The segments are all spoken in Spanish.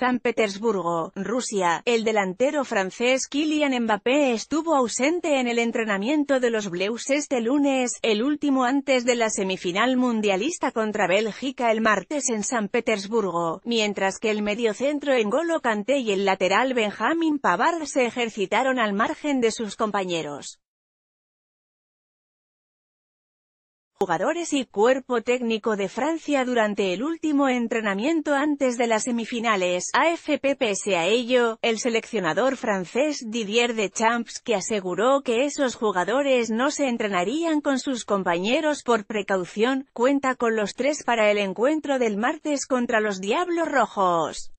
San Petersburgo, Rusia. El delantero francés Kylian Mbappé estuvo ausente en el entrenamiento de los Bleus este lunes, el último antes de la semifinal mundialista contra Bélgica el martes en San Petersburgo, mientras que el mediocentro N'Golo Kanté y el lateral Benjamin Pavard se ejercitaron al margen de sus compañeros. jugadores y cuerpo técnico de Francia durante el último entrenamiento antes de las semifinales AFP pese a ello, el seleccionador francés Didier Deschamps que aseguró que esos jugadores no se entrenarían con sus compañeros por precaución, cuenta con los tres para el encuentro del martes contra los Diablos Rojos.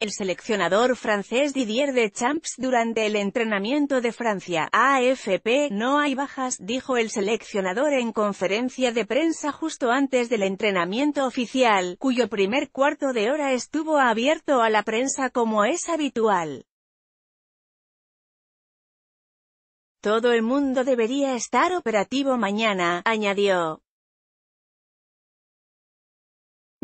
El seleccionador francés Didier Deschamps durante el entrenamiento de Francia, AFP, no hay bajas, dijo el seleccionador en conferencia de prensa justo antes del entrenamiento oficial, cuyo primer cuarto de hora estuvo abierto a la prensa como es habitual. Todo el mundo debería estar operativo mañana, añadió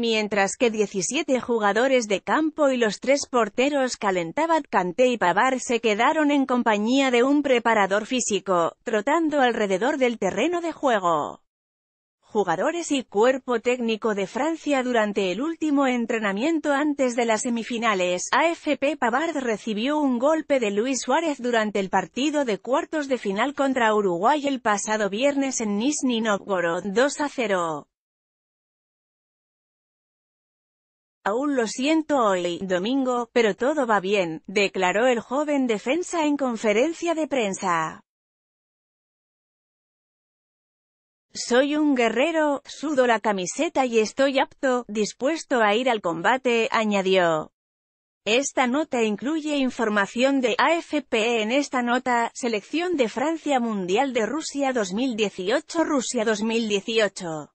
mientras que 17 jugadores de campo y los tres porteros calentaban, Kanté y Pavard se quedaron en compañía de un preparador físico, trotando alrededor del terreno de juego. Jugadores y cuerpo técnico de Francia durante el último entrenamiento antes de las semifinales, AFP Pavard recibió un golpe de Luis Suárez durante el partido de cuartos de final contra Uruguay el pasado viernes en nisni Novgorod, 2 a 0. Aún lo siento hoy, domingo, pero todo va bien, declaró el joven defensa en conferencia de prensa. Soy un guerrero, sudo la camiseta y estoy apto, dispuesto a ir al combate, añadió. Esta nota incluye información de AFP e en esta nota, selección de Francia Mundial de Rusia 2018 Rusia 2018.